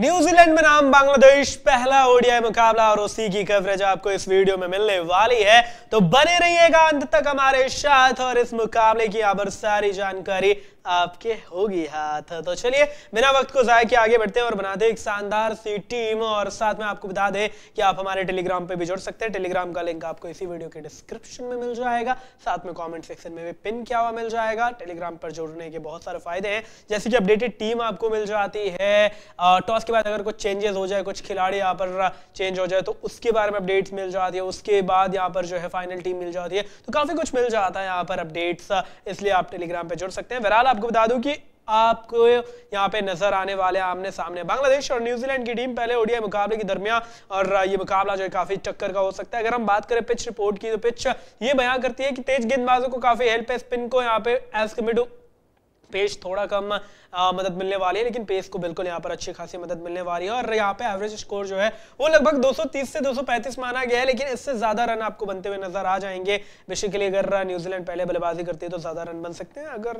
New Zealand में नाम बांग्लादेश पहला ओडीआई मुकाबला और उसी की कवरेज आपको इस वीडियो में मिलने वाली है तो बने रहिएगा अंत तक हमारे साथ और इस मुकाबले की अब सारी जानकारी आपके होगी हाथ तो चलिए बिना वक्त को जाय के आगे बढ़ते हैं और बनाते हैं एक शानदार सी टीम और साथ में आपको बता दें कि आप हमारे टेलीग्राम पे भी जुड़ सकते हैं टेलीग्राम का लिंक आपको इसी वीडियो के डिस्क्रिप्शन में मिल जाएगा साथ में कमेंट सेक्शन में भी पिन क्या हुआ मिल जाएगा टेलीग्राम पर जुड़ने के बहुत सारे फायदे हैं जैसे कि अपडेटेड टीम आपको मिल जाती है टॉस उसके बाद अगर कुछ चेंजेस हो जाए कुछ खिलाड़ी यहाँ पर चेंज हो जाए तो उसके बारे में अपडेट्स मिल जाती है उसके बाद यहाँ पर जो है फाइनल टीम मिल जाती है तो काफ़ी कुछ मिल जाता है यहाँ पर अपडेट्स इसलिए आप टेलीग्राम पर जुड़ सकते हैं बहरहाल आपको बता दूँ की आपको यहाँ पे नजर आने वाले आमने सामने बांग्लादेश और न्यूजीलैंड की टीम पहले ओडिया मुकाबले के दरमियान और ये मुकाबला जो है काफी चक्कर का हो सकता है अगर हम बात करें पिच रिपोर्ट की तो पिच ये बयां करती है कि तेज गेंदबाजों को काफी हेल्प है स्पिन को यहाँ पे एज कम्पेयर टू पेश थोड़ा कम मदद मिलने वाली है लेकिन पेस को बिल्कुल यहाँ पर अच्छी खासी मदद मिलने वाली है और यहाँ पे एवरेज स्कोर जो है वो लगभग 230 से 235 माना गया है लेकिन इससे ज्यादा रन आपको बनते हुए नजर आ जाएंगे बेसिकली अगर न्यूजीलैंड पहले बल्लेबाजी करती है तो ज्यादा रन बन सकते हैं अगर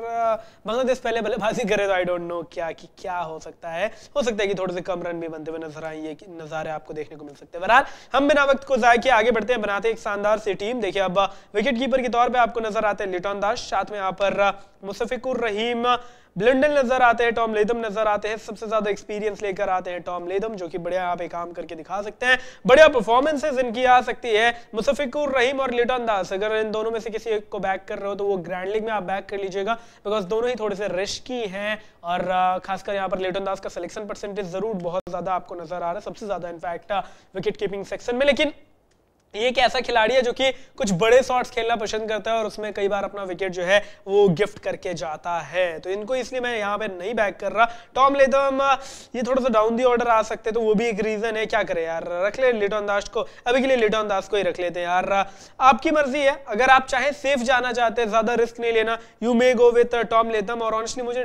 बांग्लादेश पहले बल्लेबाजी करे तो आई डोंट नो क्या कि क्या हो सकता है हो सकता है कि थोड़े से कम रन भी बनते हुए नजर आएंगे नजारे आपको देखने को मिल सकते हैं बहरहाल हम बिना वक्त को जाए आगे बढ़ते हैं बनाते एक शानदार सी टीम देखिए अब विकेट कीपर के तौर पर आपको नजर आते हैं लिटॉन दास साथ में यहाँ पर मुसफिकुर रहीम ब्लंडल नजर आते हैं टॉम लेदम नजर आते हैं सबसे ज्यादा एक्सपीरियंस लेकर आते हैं टॉम लेदम जो कि बढ़िया यहाँ पे काम करके दिखा सकते हैं बढ़िया परफॉर्मेंसेज इनकी आ सकती है मुसफिकुर रहीम और लिटन दास अगर इन दोनों में से किसी एक को बैक कर रहे हो तो वो ग्रैंड लीग में आप बैक कर लीजिएगा बिकॉज दोनों ही थोड़े से रिस्की हैं और खासकर यहाँ पर लिटन दास का सिलेक्शन परसेंटेज जरूर बहुत ज्यादा आपको नजर आ रहा है सबसे ज्यादा इनफैक्ट विकेट कीपिंग सेक्शन में लेकिन ये एक ऐसा खिलाड़ी है जो कि कुछ बड़े शॉट्स खेलना पसंद करता है और उसमें कई बार अपना विकेट जो है वो गिफ्ट करके जाता है तो इनको इसलिए मैं यहाँ पे नहीं बैक कर रहा टॉम लेथम ये थोड़ा सा डाउन दी ऑर्डर आ सकते तो वो भी एक रीजन है क्या करें यार रख ले लिटॉन दास को अभी के लिए लिटॉन दास को ही रख लेते हैं यार आपकी मर्जी है अगर आप चाहे सेफ जाना चाहते हैं ज्यादा रिस्क नहीं लेना you may go with Tom Latham और ऑनस्टली मुझे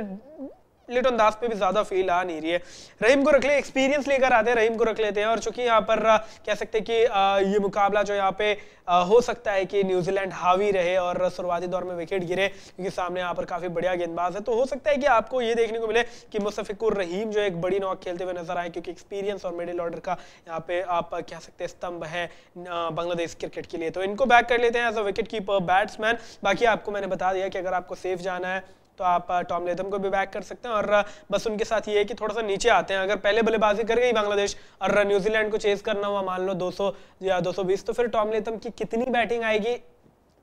लिटन दास पे भी ज्यादा फील आ नहीं रही है रहीम को रख ले एक्सपीरियंस लेकर आते हैं रहीम को रख लेते हैं और चूंकि यहाँ पर कह सकते हैं कि ये मुकाबला जो यहाँ पे हो सकता है कि न्यूजीलैंड हावी रहे और शुरुआती दौर में विकेट गिरे क्योंकि सामने यहाँ पर काफी बढ़िया गेंदबाज है तो हो सकता है कि आपको ये देखने को मिले कि मुसफिकुर रहीम जो एक बड़ी नॉक खेलते हुए नजर आए क्योंकि एक्सपीरियंस और मिडिल ऑर्डर का यहाँ पे आप कह सकते हैं स्तंभ है बांग्लादेश क्रिकेट के लिए तो इनको बैक कर लेते हैं as a wicket keeper batsman बाकी आपको मैंने बता दिया कि अगर आपको सेफ जाना है तो आप टॉम लेथम को भी बैक कर सकते हैं और बस उनके साथ ये है कि थोड़ा सा नीचे आते हैं अगर पहले बल्लेबाजी कर गई बांग्लादेश और न्यूजीलैंड को चेस करना हुआ मान लो 200 या 220 तो फिर टॉम लेथम की कितनी बैटिंग आएगी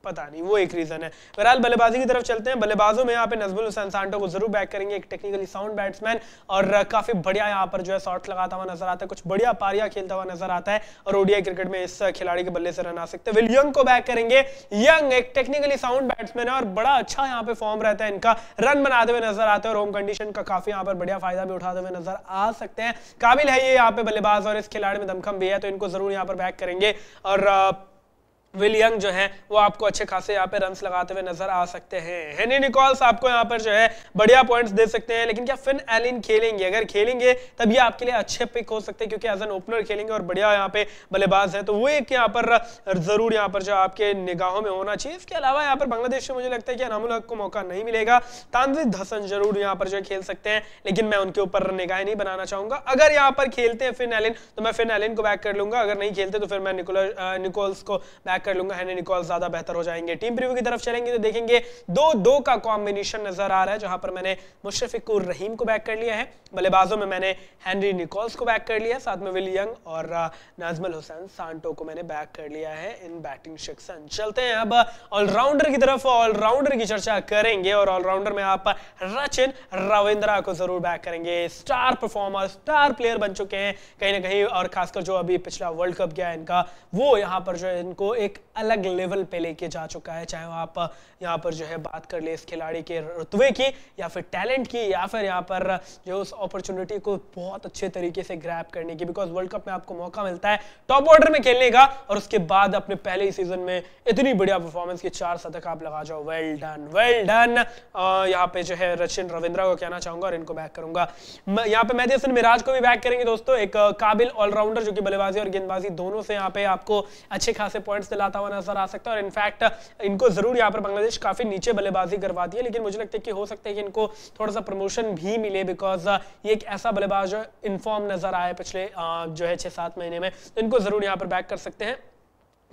पता नहीं वो एक रीज़न है बहरहाल बल्लेबाजी की तरफ चलते हैं बल्लेबाजों में यहाँ पे नजबुल हुसैन सांटो को जरूर बैक करेंगे एक टेक्निकली साउंड बैट्समैन और काफ़ी बढ़िया यहाँ पर जो है शॉट लगाता हुआ नजर आता है कुछ बढ़िया पारिया खेलता हुआ नजर आता है और ओडिया क्रिकेट में इस खिलाड़ी के बल्ले से रन आ सकते हैं विल को बैक करेंगे यंग एक टेक्निकली साउंड बैट्समैन है और बड़ा अच्छा यहाँ पे फॉर्म रहता है इनका रन बनाते हुए नजर आते हैं और होम कंडीशन का काफ़ी यहाँ पर बढ़िया फायदा भी उठाते हुए नजर आ सकते हैं काबिल है ये यहाँ पे बल्लेबाज और इस खिलाड़ी में दमखम भी है तो इनको जरूर यहाँ पर बैक करेंगे और विल यंग जो है वो आपको अच्छे खासे यहाँ पे रन लगाते हुए नजर आ सकते हैं हेनी निकॉल्स आपको यहाँ पर जो है बढ़िया पॉइंट्स दे सकते हैं लेकिन क्या फिन एलिन खेलेंगे अगर खेलेंगे तब ये आपके लिए अच्छे पिक हो सकते हैं क्योंकि एज एन ओपनर खेलेंगे और बढ़िया यहाँ पे बल्लेबाज है तो वो एक यहाँ पर जरूर यहाँ पर जो आपके निगाहों में होना चाहिए इसके अलावा यहाँ पर बांग्लादेश में मुझे लगता है कि अनामुल हक को मौका नहीं मिलेगा तानजीद हसन जरूर यहाँ पर जो खेल सकते हैं लेकिन मैं उनके ऊपर निगाह नहीं बनाना चाहूंगा अगर यहाँ पर खेलते हैं फिन एलिन तो मैं फिन एलिन को बैक कर लूंगा अगर नहीं खेलते तो फिर मैं निकोल्स को बैक कर लूंगा हेनरी निकोल ज्यादा बेहतर हो जाएंगे टीम प्रिव्यू की तरफ चलेंगे तो देखेंगे दो दो का कॉम्बिनेशन नजर आ रहा है जहां पर मैंने मुशरफिकुर रहीम को बैक कर लिया है बल्लेबाजों में मैंने हेनरी निकोल्स को बैक कर लिया साथ में विल यंग और नाजमल हुसैन सांटो को मैंने बैक कर लिया है इन बैटिंग सेक्शन चलते हैं अब ऑलराउंडर की तरफ ऑलराउंडर की चर्चा करेंगे और ऑलराउंडर में आप रचिन रविंद्रा को जरूर बैक करेंगे स्टार परफॉर्मर स्टार प्लेयर बन चुके हैं कहीं ना कहीं और खासकर जो अभी पिछला वर्ल्ड कप गया इनका वो यहां पर जो इनको एक एक अलग लेवल पे लेके जा चुका है चाहे आप यहाँ पर जो है बात कर ले इस खिलाड़ी के रुतबे की या फिर टैलेंट की या फिर यहाँ पर जो उस अपॉर्चुनिटी को बहुत अच्छे तरीके से ग्रैप करने की बिकॉज वर्ल्ड कप में आपको मौका मिलता है टॉप ऑर्डर में खेलने का और उसके बाद अपने पहले ही सीजन में इतनी बढ़िया परफॉर्मेंस की चार शतक आप लगा जाओ वेल डन वेल डन यहाँ पे जो है रचिन रविंद्रा को कहना चाहूंगा और इनको बैक करूंगा यहाँ पे मेहदी मिराज को भी बैक करेंगे दोस्तों एक काबिल ऑलराउंडर जो कि बल्लेबाजी और गेंदबाजी दोनों से यहाँ पे आपको अच्छे खासे पॉइंट्स दिला जाता हुआ नजर आ सकता है और इनफैक्ट इनको जरूर यहाँ पर बांग्लादेश काफी नीचे बल्लेबाजी करवाती है लेकिन मुझे लगता है कि हो सकता है कि इनको थोड़ा सा प्रमोशन भी मिले बिकॉज ये एक ऐसा बल्लेबाज इनफॉर्म नजर आया पिछले जो है छह सात महीने में तो इनको जरूर यहाँ पर बैक कर सकते हैं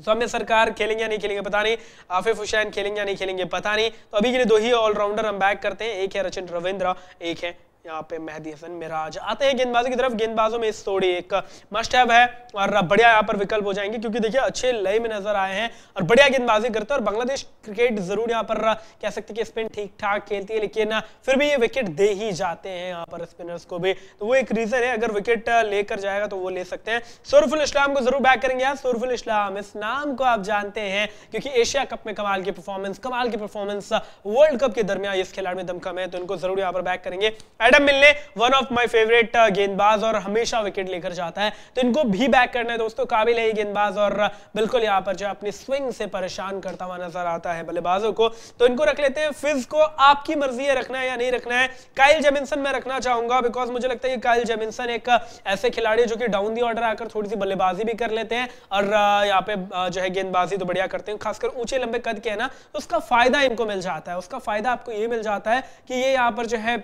सौम्य सरकार खेलेंगे या नहीं खेलेंगे पता नहीं आफिफ हुसैन खेलेंगे या नहीं खेलेंगे पता नहीं तो अभी के लिए दो ही ऑलराउंडर हम बैक करते हैं एक है रचिन रविंद्र एक है यहाँ पे मेहदी हसन मिराज आते हैं गेंदबाजों की तरफ गेंदबाजों में इस थोड़ी एक मस्ट हैव है और बढ़िया यहाँ पर विकल्प हो जाएंगे क्योंकि देखिए अच्छे लय में नजर आए हैं और बढ़िया गेंदबाजी करते हैं और बांग्लादेश क्रिकेट जरूर यहाँ पर कह सकते कि स्पिन ठीक ठाक खेलती है लेकिन फिर भी ये विकेट दे ही जाते हैं यहाँ पर स्पिनर्स को भी तो वो एक रीजन है अगर विकेट लेकर जाएगा तो वो ले सकते हैं सोरफुल इस्लाम को जरूर बैक करेंगे यार सोरफुल इस्लाम इस नाम को आप जानते हैं क्योंकि एशिया कप में कमाल की परफॉर्मेंस कमाल की परफॉर्मेंस वर्ल्ड कप के दरमियान इस खिलाड़ी में दमखम है तो इनको जरूर यहाँ पर बैक करेंगे एडम मिलने वन ऑफ माय फेवरेट गेंदबाज और हमेशा विकेट लेकर जाता है तो इनको भी बैक करना है दोस्तों काबिल है गेंदबाज और uh, बिल्कुल यहाँ पर जो अपनी स्विंग से परेशान करता हुआ नजर आता है बल्लेबाजों को तो इनको रख लेते हैं फिज को आपकी मर्जी है रखना है या नहीं रखना है काइल जेमिनसन में रखना चाहूंगा बिकॉज मुझे लगता है कि काइल जेमिनसन एक uh, ऐसे खिलाड़ी जो कि डाउन दी ऑर्डर आकर थोड़ी सी बल्लेबाजी भी कर लेते हैं और uh, यहाँ पे जो है गेंदबाजी तो बढ़िया करते हैं खासकर ऊंचे लंबे कद के है ना उसका फायदा इनको मिल जाता है उसका फायदा आपको ये मिल जाता है कि ये यहाँ पर जो है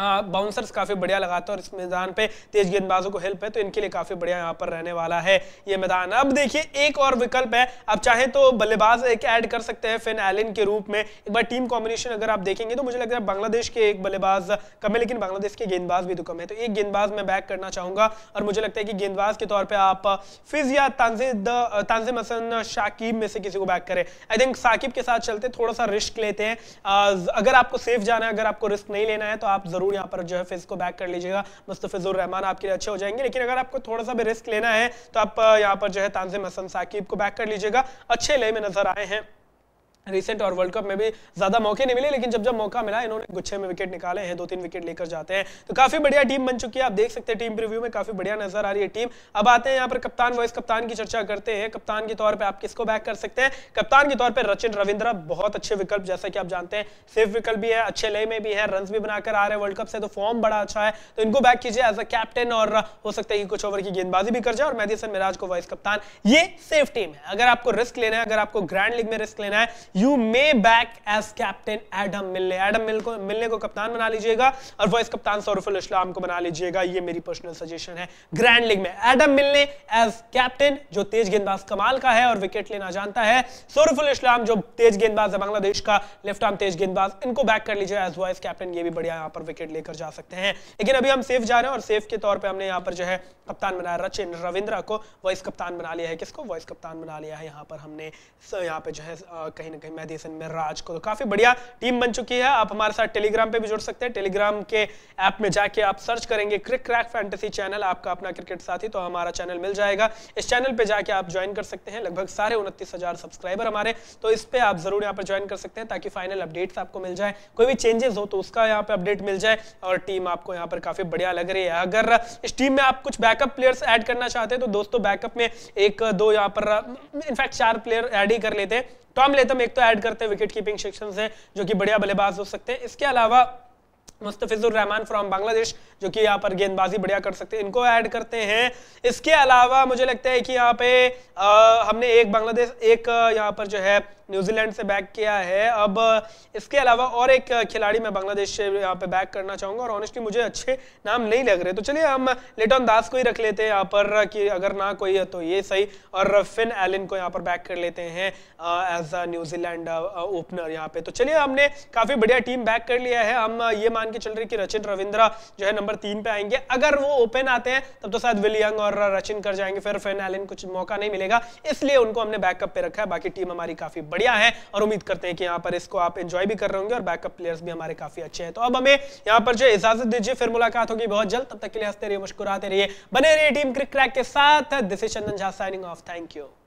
बाउंसर्स हाँ, काफ़ी बढ़िया लगाता है और इस मैदान पे तेज गेंदबाजों को हेल्प है तो इनके लिए काफ़ी बढ़िया यहाँ पर रहने वाला है ये मैदान अब देखिए एक और विकल्प है आप चाहे तो बल्लेबाज एक ऐड कर सकते हैं फिन एलिन के रूप में एक बार टीम कॉम्बिनेशन अगर आप देखेंगे तो मुझे लग रहा है बांग्लादेश के एक बल्लेबाज कम है लेकिन बांग्लादेश के गेंदबाज भी तो कम है तो एक गेंदबाज मैं बैक करना चाहूंगा और मुझे लगता है कि गेंदबाज के तौर पर आप फिज या तानजिम मसन शाकिब में से किसी को बैक करें आई थिंक साकिब के साथ चलते थोड़ा सा रिस्क लेते हैं अगर आपको सेफ जाना है अगर आपको रिस्क नहीं लेना है तो आप जरूर जरूर यहाँ पर जो है फिज को बैक कर लीजिएगा मुस्तफिजुर रहमान आपके लिए अच्छे हो जाएंगे लेकिन अगर आपको थोड़ा सा भी रिस्क लेना है तो आप यहाँ पर जो है तानजिम हसन साकिब को बैक कर लीजिएगा अच्छे ले में नजर आए हैं रिसेंट और वर्ल्ड कप में भी ज्यादा मौके नहीं मिले लेकिन जब जब मौका मिला इन्होंने गुच्छे में विकेट निकाले हैं दो तीन विकेट लेकर जाते हैं तो काफी बढ़िया टीम बन चुकी है आप देख सकते हैं टीम प्रिव्यू में काफी बढ़िया नजर आ रही है टीम अब आते हैं यहाँ पर कप्तान वाइस कप्तान की चर्चा करते हैं कप्तान के तौर पर आप किसको बैक कर सकते हैं कप्तान के तौर पर रचिन रविंद्र बहुत अच्छे विकल्प जैसा कि आप जानते हैं सेफ विकल्प भी है अच्छे लय में भी है रन भी बनाकर आ रहे हैं वर्ल्ड कप से तो फॉर्म बड़ा अच्छा है तो इनको बैक कीजिए एज अ कैप्टन और हो सकता है कि कुछ ओवर की गेंदबाजी भी कर जाए और मेहदीसन मिराज को वाइस कप्तान ये सेफ टीम है अगर आपको रिस्क लेना है अगर आपको ग्रैंड लीग में रिस्क लेना है you may back as captain Adam Milne Adam Milne को मिलने को कप्तान बना लीजिएगा और वाइस कप्तान सौरफुल इस्लाम को बना लीजिएगा ये मेरी पर्सनल सजेशन है ग्रैंड लीग में एडम मिलने एज कैप्टन जो तेज गेंदबाज कमाल का है और विकेट लेना जानता है सौरफुल इस्लाम जो तेज गेंदबाज है बांग्लादेश का लेफ्ट आर्म तेज गेंदबाज इनको बैक कर लीजिए एज वाइस कैप्टन ये भी बढ़िया यहाँ पर विकेट लेकर जा सकते हैं लेकिन अभी हम सेफ जा रहे हैं और सेफ के तौर पर हमने यहाँ पर जो है कप्तान बनाया रचिन रविंद्र को वाइस कप्तान बना लिया है किसको वाइस कप्तान बना लिया है यहाँ पर हमने यहाँ पे जो है कहीं ना कहीं अहमद हसन मिर्राज को तो काफ़ी बढ़िया टीम बन चुकी है आप हमारे साथ टेलीग्राम पे भी जुड़ सकते हैं टेलीग्राम के ऐप में जाके आप सर्च करेंगे क्रिक क्रैक फैंटेसी चैनल आपका अपना क्रिकेट साथी तो हमारा चैनल मिल जाएगा इस चैनल पर जाके आप ज्वाइन कर सकते हैं लगभग सारे उनतीस सब्सक्राइबर हमारे तो इस पर आप ज़रूर यहाँ पर ज्वाइन कर सकते हैं ताकि फाइनल अपडेट्स आपको मिल जाए कोई भी चेंजेस हो तो उसका यहाँ पर अपडेट मिल जाए और टीम आपको यहाँ पर काफ़ी बढ़िया लग रही है अगर इस टीम में आप कुछ बैकअप प्लेयर्स ऐड करना चाहते हैं तो दोस्तों बैकअप में एक दो यहाँ पर इनफैक्ट चार प्लेयर ऐड ही कर लेते हैं टॉम तो लेथम एक तो ऐड करते हैं विकेट कीपिंग सेक्शन से जो कि बढ़िया बल्लेबाज हो सकते हैं इसके अलावा मुस्तफिजुर रहमान फ्रॉम बांग्लादेश जो कि यहाँ पर गेंदबाजी बढ़िया कर सकते हैं इनको ऐड करते हैं इसके अलावा मुझे लगता है कि यहाँ पे आ, हमने एक बांग्लादेश एक यहाँ पर जो है न्यूजीलैंड से बैक किया है अब इसके अलावा और एक खिलाड़ी मैं बांग्लादेश से यहाँ पे बैक करना चाहूंगा और ऑनेस्टली मुझे अच्छे नाम नहीं लग रहे तो चलिए हम लेटॉन दास को ही रख लेते हैं यहाँ पर कि अगर ना कोई है तो ये सही और फिन एलिन को यहाँ पर बैक कर लेते हैं एज अ न्यूजीलैंड ओपनर यहाँ पे तो चलिए हमने काफी बढ़िया टीम बैक कर लिया है हम ये मान के चल रहे कि रचिन रविंद्रा जो है नंबर तीन पे आएंगे अगर वो ओपन आते हैं तब तो शायद विलियंग और रचिन कर जाएंगे फिर फिन एलिन कुछ मौका नहीं मिलेगा इसलिए उनको हमने बैकअप पे रखा है बाकी टीम हमारी काफी बड़ी बढ़िया है और उम्मीद करते हैं कि यहाँ पर इसको आप एंजॉय भी कर रहे होंगे और बैकअप प्लेयर्स भी हमारे काफी अच्छे हैं तो अब हमें यहाँ पर जो इजाजत दीजिए फिर मुलाकात होगी बहुत जल्द तब तक के लिए हंसते रहिए मुस्कुराते रहिए बने रहिए टीम क्रिक क्रैक के साथ this is Chandan Jha signing off thank you